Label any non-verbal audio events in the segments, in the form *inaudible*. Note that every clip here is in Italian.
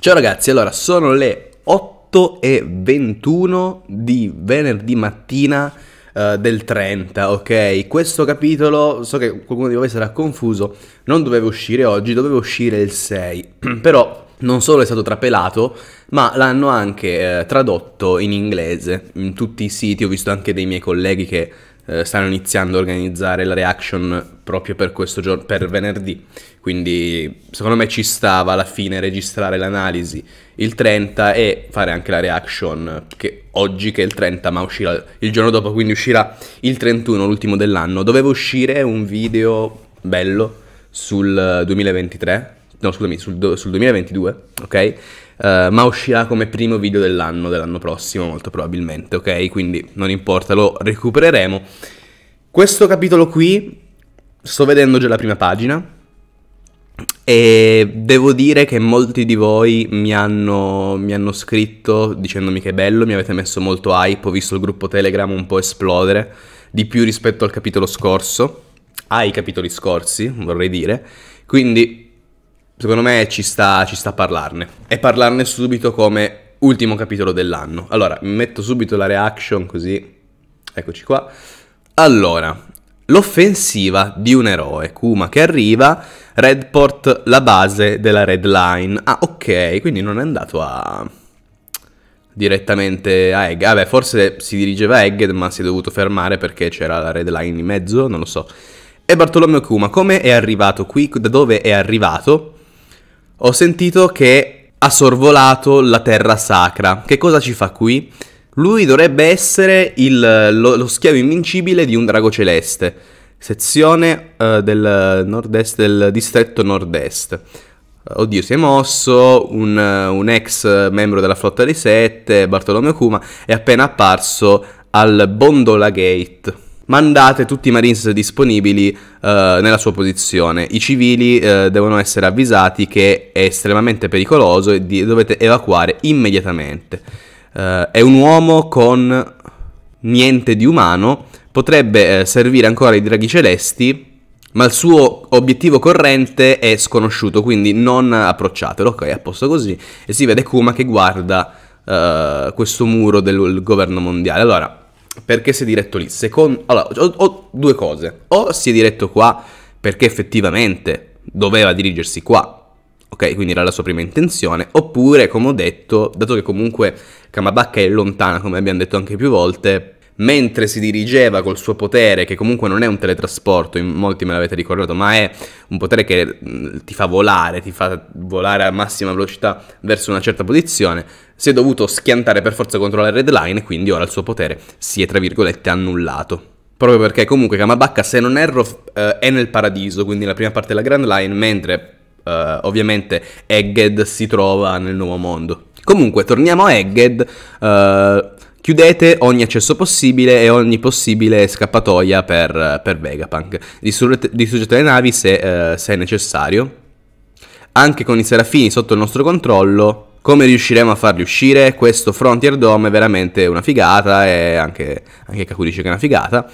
Ciao ragazzi, allora sono le 8 e 21 di venerdì mattina eh, del 30, ok? Questo capitolo, so che qualcuno di voi sarà confuso, non doveva uscire oggi, doveva uscire il 6, *clears throat* però non solo è stato trapelato, ma l'hanno anche eh, tradotto in inglese in tutti i siti, ho visto anche dei miei colleghi che eh, stanno iniziando a organizzare la reaction proprio per questo giorno, per venerdì. Quindi secondo me ci stava alla fine registrare l'analisi il 30 e fare anche la reaction che oggi che è il 30 ma uscirà il giorno dopo, quindi uscirà il 31, l'ultimo dell'anno. Doveva uscire un video bello sul 2023, eh, no scusami, sul, do, sul 2022, ok? Uh, ma uscirà come primo video dell'anno, dell'anno prossimo molto probabilmente, ok? Quindi non importa, lo recupereremo. Questo capitolo qui sto vedendo già la prima pagina e devo dire che molti di voi mi hanno, mi hanno, scritto dicendomi che è bello, mi avete messo molto hype, ho visto il gruppo Telegram un po' esplodere, di più rispetto al capitolo scorso, ai capitoli scorsi vorrei dire, quindi secondo me ci sta, ci sta a parlarne e parlarne subito come ultimo capitolo dell'anno. Allora, metto subito la reaction così, eccoci qua. Allora, l'offensiva di un eroe. Kuma che arriva, Redport la base della Red Line. Ah, ok, quindi non è andato a... direttamente a Egged. Vabbè, forse si dirigeva a Egged, ma si è dovuto fermare perché c'era la Red Line in mezzo, non lo so. E Bartolomeo Kuma, come è arrivato qui? Da dove è arrivato? Ho sentito che ha sorvolato la terra sacra. Che cosa ci fa qui? Lui dovrebbe essere il, lo, lo, schiavo invincibile di un drago celeste, sezione uh, del, nord-est, del distretto nord-est. Eh, oddio, si è mosso, un, un, ex membro della flotta dei sette, Bartolomeo Kuma, è appena apparso al Bondola Gate. Mandate tutti i Marines disponibili uh, nella sua posizione. I civili uh, devono essere avvisati che è estremamente pericoloso e di- dovete evacuare immediatamente eh, è un uomo con niente di umano, potrebbe eh, servire ancora ai draghi celesti, ma il suo obiettivo corrente è sconosciuto, quindi non approcciatelo, ok, è a posto così, e si vede Kuma che guarda eh, questo muro del governo mondiale. Allora, perché si è diretto lì? Secondo... Allora, ho, ho due cose, o si è diretto qua perché effettivamente doveva dirigersi qua, ok? Quindi era la sua prima intenzione. Oppure, come ho detto, dato che comunque Kamabaka è lontana, come abbiamo detto anche più volte, mentre si dirigeva col suo potere, che comunque non è un teletrasporto, in molti me l'avete ricordato, ma è un potere che mm, ti fa volare, ti fa volare a massima velocità verso una certa posizione, si è dovuto schiantare per forza contro la red line e quindi ora il suo potere si è, tra virgolette, annullato. Proprio perché comunque Kamabaka, se non erro, eh, è nel paradiso, quindi la prima parte della Grand Line, mentre uh, ovviamente Egghead si trova nel nuovo mondo. Comunque, torniamo a Egghead. Uh, chiudete ogni accesso possibile e ogni possibile scappatoia per, per Vegapunk. Distruggete, le navi se, eh, se è necessario. Anche con i serafini sotto il nostro controllo, come riusciremo a farli uscire? Questo Frontier Dome è veramente una figata e anche, anche dice che è una figata.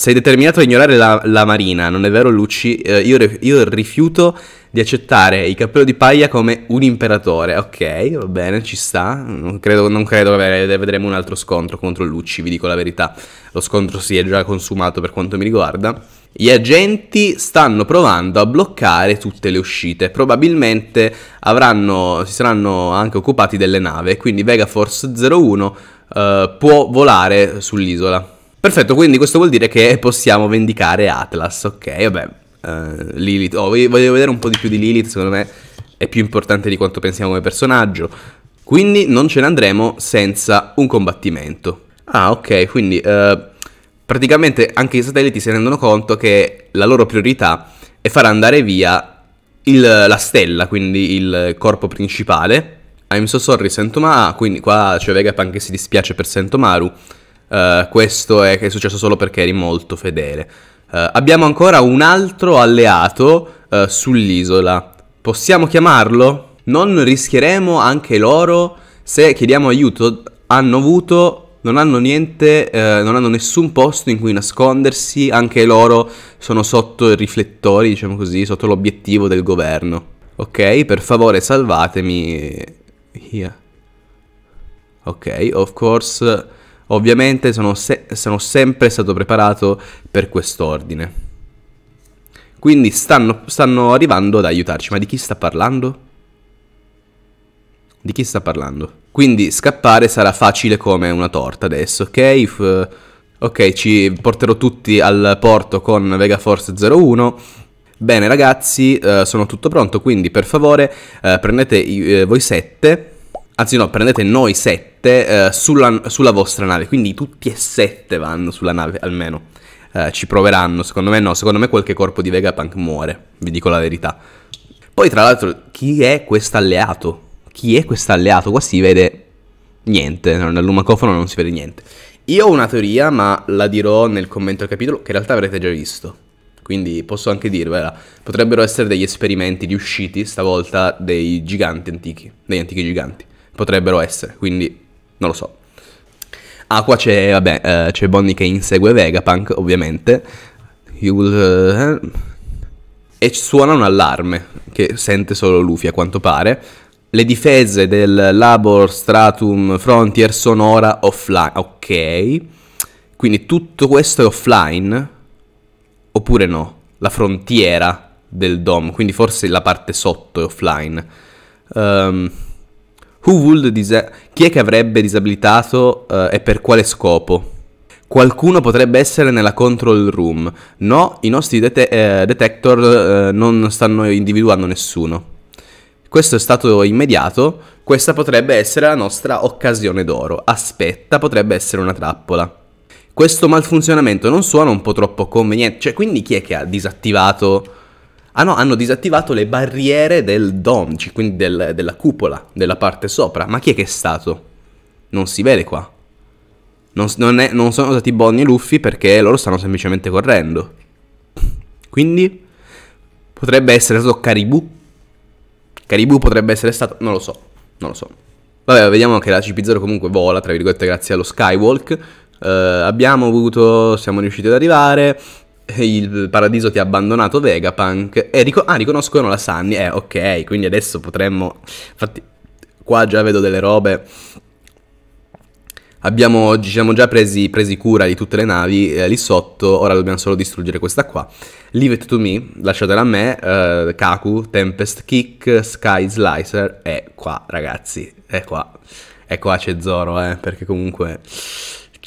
Sei determinato a ignorare la, la Marina, non è vero Luci? Eh, io, io, rifiuto di accettare il cappello di paglia come un imperatore. Ok, va bene, ci sta. Non credo, non credo vedremo un altro scontro contro Luci, vi dico la verità. Lo scontro si è già consumato per quanto mi riguarda. Gli agenti stanno provando a bloccare tutte le uscite, probabilmente avranno, si saranno anche occupati delle nave. quindi Vega Force 01 eh, può volare sull'isola. Perfetto, quindi questo vuol dire che possiamo vendicare Atlas, ok, vabbè, uh, Lilith, oh, voglio vedere un po' di più di Lilith, secondo me è più importante di quanto pensiamo come personaggio, quindi non ce ne andremo senza un combattimento. Ah, ok, quindi uh, praticamente anche i satelliti si rendono conto che la loro priorità è far andare via il, la stella, quindi il corpo principale. I'm so sorry, Sentomaru, ah, quindi qua c'è Vegapunk che si dispiace per Sentomaru. Uh, questo è, è, successo solo perché eri molto fedele. Uh, abbiamo ancora un altro alleato uh, sull'isola. Possiamo chiamarlo? Non rischieremo anche loro se chiediamo aiuto. Hanno avuto non hanno niente, eh, non hanno nessun posto in cui nascondersi, anche loro sono sotto i riflettori, diciamo così, sotto l'obiettivo del governo. Ok, per favore salvatemi. Here. Ok, of course Ovviamente sono, se- sono sempre stato preparato per quest'ordine. Quindi stanno, stanno arrivando ad aiutarci, ma di chi sta parlando? Di chi sta parlando? Quindi scappare sarà facile come una torta adesso, ok? If, eh, ok, ci porterò tutti al porto con Vega Force 01. Bene ragazzi, eh, sono tutto pronto, quindi per favore eh, prendete eh, voi sette Anzi no, prendete noi sette eh, sulla, sulla, vostra nave, quindi tutti e sette vanno sulla nave almeno. Eh, ci proveranno, secondo me no, secondo me qualche corpo di Vegapunk muore, vi dico la verità. Poi tra l'altro, chi è questo alleato? Chi è questo alleato? Qua si vede niente, no, lumacofono non si vede niente. Io ho una teoria, ma la dirò nel commento al capitolo, che in realtà avrete già visto quindi posso anche dirvela, potrebbero essere degli esperimenti riusciti stavolta dei giganti antichi, degli antichi giganti potrebbero essere, quindi non lo so. Ah, qua c'è, vabbè, eh, c'è Bonnie che insegue Vegapunk, ovviamente. Will, eh, e suona un allarme che sente solo Luffy a quanto pare. Le difese del Labor Stratum Frontier sono ora offline. Ok. Quindi tutto questo è offline? Oppure no? La frontiera del DOM, quindi forse la parte sotto è offline. Um, Who would chi è che avrebbe disabilitato uh, e per quale scopo? Qualcuno potrebbe essere nella control room. No, i nostri det- eh, detector eh, non stanno individuando nessuno. Questo è stato immediato, questa potrebbe essere la nostra occasione d'oro. Aspetta, potrebbe essere una trappola. Questo malfunzionamento non suona un po' troppo conveniente, cioè quindi chi è che ha disattivato Ah no, hanno disattivato le barriere del dom, cioè quindi del, della cupola, della parte sopra. Ma chi è che è stato? Non si vede qua. Non, non, è, non sono stati Bonnie e Luffy perché loro stanno semplicemente correndo. Quindi potrebbe essere stato Caribou. Caribou potrebbe essere stato... Non lo so, non lo so. Vabbè, vediamo che la CP0 comunque vola, tra virgolette, grazie allo Skywalk. Uh, abbiamo avuto, siamo riusciti ad arrivare, il paradiso ti ha abbandonato Vegapunk e rico- ah, riconoscono la Sunny. Eh, ok, quindi adesso potremmo... Infatti, qua già vedo delle robe... Abbiamo, ci siamo già presi, presi cura di tutte le navi eh, lì sotto, ora dobbiamo solo distruggere questa qua. Leave it to me, lasciatela a me, eh, Kaku, Tempest Kick, Sky Slicer, è qua ragazzi, è qua. E qua c'è Zoro, eh, perché comunque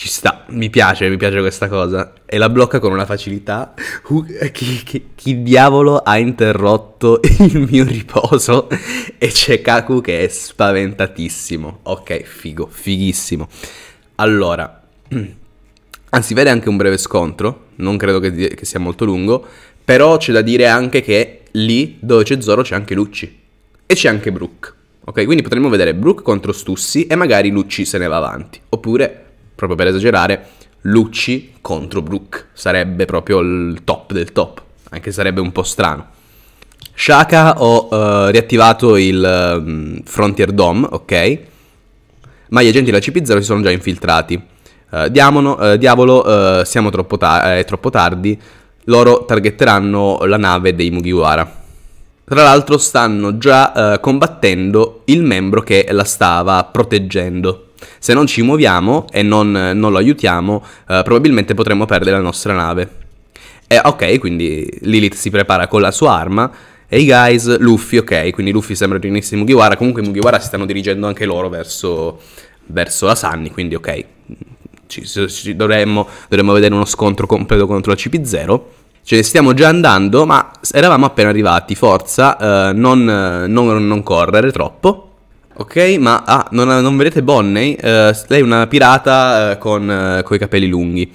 ci sta, mi piace, mi piace questa cosa. E la blocca con una facilità. Uh, chi, chi, chi, diavolo ha interrotto il mio riposo? E c'è Kaku che è spaventatissimo. Ok, figo, fighissimo. Allora, *clears throat* anzi, vede anche un breve scontro. Non credo che, che sia molto lungo. Però c'è da dire anche che lì dove c'è Zoro c'è anche Lucci. E c'è anche Brooke. Ok, quindi potremmo vedere Brooke contro Stussi e magari Lucci se ne va avanti. Oppure proprio per esagerare, Lucci contro Brook. Sarebbe proprio il top del top, anche sarebbe un po' strano. Shaka ho uh, riattivato il um, Frontier Dome, ok? Ma gli agenti della CP0 si sono già infiltrati. Uh, diamono, uh, diavolo, siamo troppo, ta- eh, troppo tardi. Loro targetteranno la nave dei Mugiwara. Tra l'altro stanno già combattendo il membro che la stava proteggendo. Se non ci muoviamo e non, non lo aiutiamo, eh, probabilmente potremmo perdere la nostra nave. E eh, ok, quindi Lilith si prepara con la sua arma. Ehi hey guys, Luffy, ok, quindi Luffy sembra riunirsi a Mugiwara, comunque i Mugiwara si stanno dirigendo anche loro verso, verso la Sunny, quindi ok, ci, ci dovremmo, dovremmo vedere uno scontro completo contro la CP0. Ce ne stiamo già andando, ma eravamo appena arrivati, forza, eh, non, non, non correre troppo. Ok, ma ah, non, non, vedete Bonney? Uh, lei è una pirata uh, con uh, coi capelli lunghi.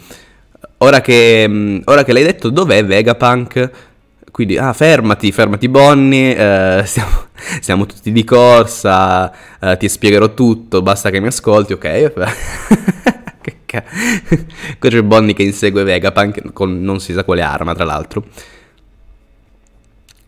Ora che, um, ora che l'hai detto, dov'è Vegapunk? Quindi, ah, fermati, fermati Bonnie, *laughs* siamo, siamo, tutti di corsa, ti spiegherò tutto, basta che mi ascolti, ok? *laughs* che ca... Poi c'è Bonnie che insegue Vegapunk con non si sa quale arma, tra l'altro.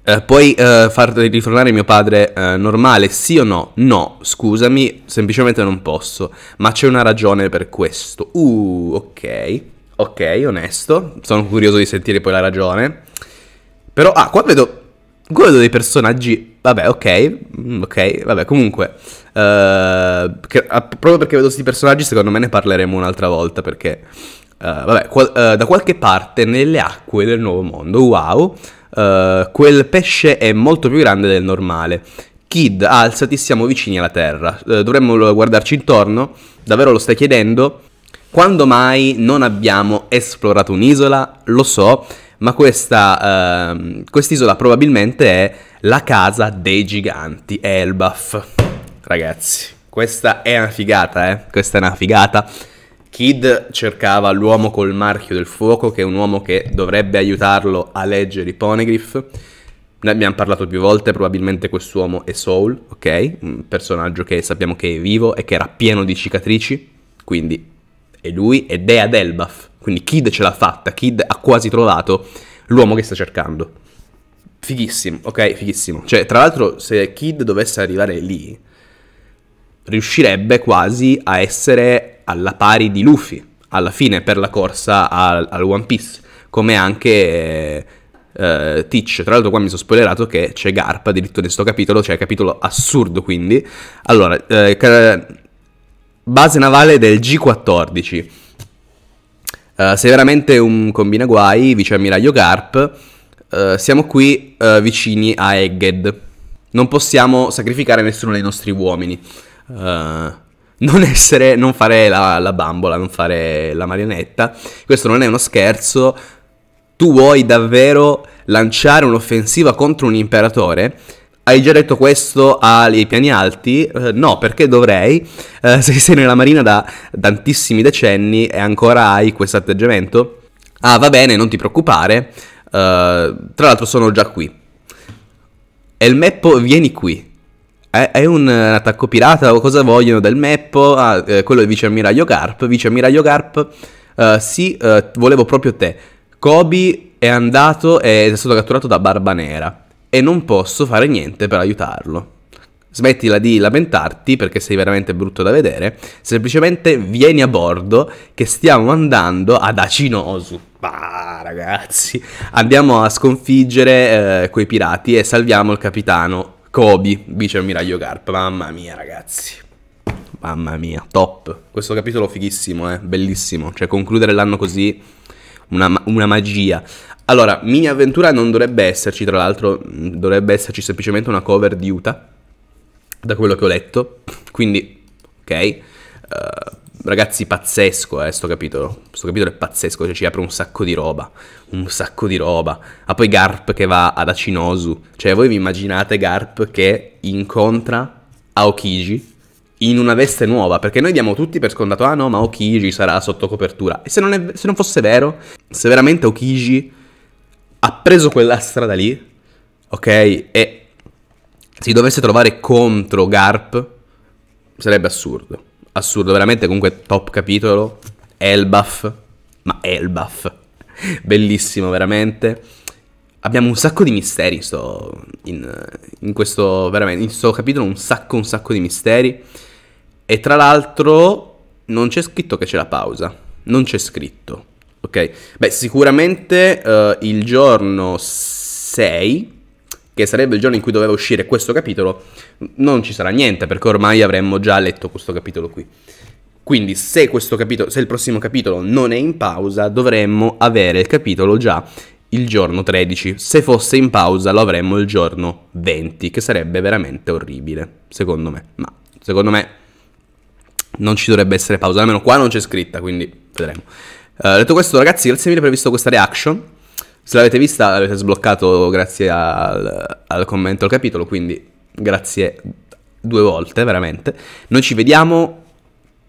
Eh, puoi eh, far ritornare mio padre eh, normale, sì o no? No, scusami, semplicemente non posso, ma c'è una ragione per questo. Uh, ok, ok, onesto, sono curioso di sentire poi la ragione. Però, ah, qua vedo, qua vedo dei personaggi, vabbè, ok, mm, ok, vabbè, comunque, eh, che, a, ah, proprio perché vedo questi personaggi, secondo me ne parleremo un'altra volta, perché, eh, vabbè, qual, da qualche parte nelle acque del nuovo mondo, wow eh, quel pesce è molto più grande del normale. Kid, alzati, siamo vicini alla Terra. Uh, dovremmo guardarci intorno? Davvero lo stai chiedendo? Quando mai non abbiamo esplorato un'isola? Lo so, ma questa, uh, quest'isola probabilmente è la casa dei giganti, Elbaf. Ragazzi, questa è una figata, eh? Questa è una figata. Kid cercava l'uomo col marchio del fuoco, che è un uomo che dovrebbe aiutarlo a leggere i Poneglyph. Ne abbiamo parlato più volte, probabilmente quest'uomo è Soul, ok? Un personaggio che sappiamo che è vivo e che era pieno di cicatrici, quindi è lui ed è ad Elbaf. Quindi Kid ce l'ha fatta, Kid ha quasi trovato l'uomo che sta cercando. Fighissimo, ok? Fighissimo. Cioè, tra l'altro, se Kid dovesse arrivare lì, riuscirebbe quasi a essere alla pari di Luffy, alla fine per la corsa al, al One Piece, come anche... Uh, Teach. Tra l'altro, qua mi sono spoilerato che c'è Garp addirittura in questo capitolo, cioè capitolo assurdo quindi. Allora, eh, base navale del G14. Uh, eh, sei veramente un combina guai, viceammiraglio Garp. Uh, siamo qui vicini a Egged. Non possiamo sacrificare nessuno dei nostri uomini. Uh, non, essere, non fare la, la bambola, non fare la marionetta. Questo non è uno scherzo. Tu vuoi davvero lanciare un'offensiva contro un imperatore? Hai già detto questo ai piani alti? Eh, no, perché dovrei? Eh, se sei nella marina da tantissimi decenni e ancora hai questo atteggiamento? Ah, va bene, non ti preoccupare. Eh, tra l'altro sono già qui. E il meppo, vieni qui. È, è un, eh, un attacco pirata cosa vogliono del Meppo? Ah, eh, quello del vice ammiraglio Carp. Vice ammiraglio Carp, uh, sì, uh, volevo proprio te. Kobe è andato ed è stato catturato da Barba Nera. e non posso fare niente per aiutarlo. Smettila di lamentarti perché sei veramente brutto da vedere. Semplicemente vieni a bordo che stiamo andando ad Acinosu. Ah, ragazzi, andiamo a sconfiggere eh, quei pirati e salviamo il capitano Kobe, viceammiraglio Carp, mamma mia ragazzi. Mamma mia, top. Questo capitolo fighissimo, eh? bellissimo. Cioè, concludere l'anno così, una, una, magia. Allora, mini avventura non dovrebbe esserci, tra l'altro, mm, dovrebbe esserci semplicemente una cover di Utah, da quello che ho letto. Quindi, ok. Uh, ragazzi, pazzesco, eh, sto capitolo. Sto capitolo è pazzesco, cioè ci apre un sacco di roba, un sacco di roba. Ah, poi Garp che va ad Acinosu, cioè voi vi immaginate Garp che incontra Aokiji in una veste nuova, perché noi diamo tutti per scontato, ah no, ma Aokiji sarà sotto copertura. E se non, è, se non fosse vero, se veramente Aokiji ha preso quella strada lì, ok, e si dovesse trovare contro Garp, sarebbe assurdo assurdo, veramente comunque top capitolo. Elbaf, ma Elbaf, bellissimo veramente. Abbiamo un sacco di misteri sto, in, in, questo, veramente, in questo capitolo, un sacco, un sacco di misteri. E tra l'altro non c'è scritto che c'è la pausa, non c'è scritto, ok? Beh, sicuramente uh, il giorno 6 che sarebbe il giorno in cui doveva uscire questo capitolo, non ci sarà niente perché ormai avremmo già letto questo capitolo qui. Quindi se, capitolo, se il prossimo capitolo non è in pausa, dovremmo avere il capitolo già il giorno 13. Se fosse in pausa lo avremmo il giorno 20, che sarebbe veramente orribile, secondo me. Ma secondo me non ci dovrebbe essere pausa, almeno qua non c'è scritta, quindi vedremo. Uh, detto questo ragazzi, grazie mille per aver visto questa reaction. Se l'avete vista l'avete sbloccato grazie al, al commento al capitolo, quindi grazie due volte veramente. Noi ci vediamo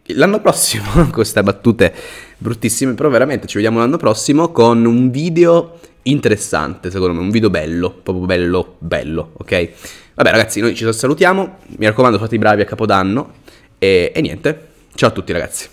l'anno prossimo, *laughs* queste battute bruttissime, però veramente ci vediamo l'anno prossimo con un video interessante, secondo me, un video bello, proprio bello, bello, ok? Vabbè ragazzi, noi ci salutiamo, mi raccomando fate i bravi a Capodanno e, e niente, ciao a tutti ragazzi.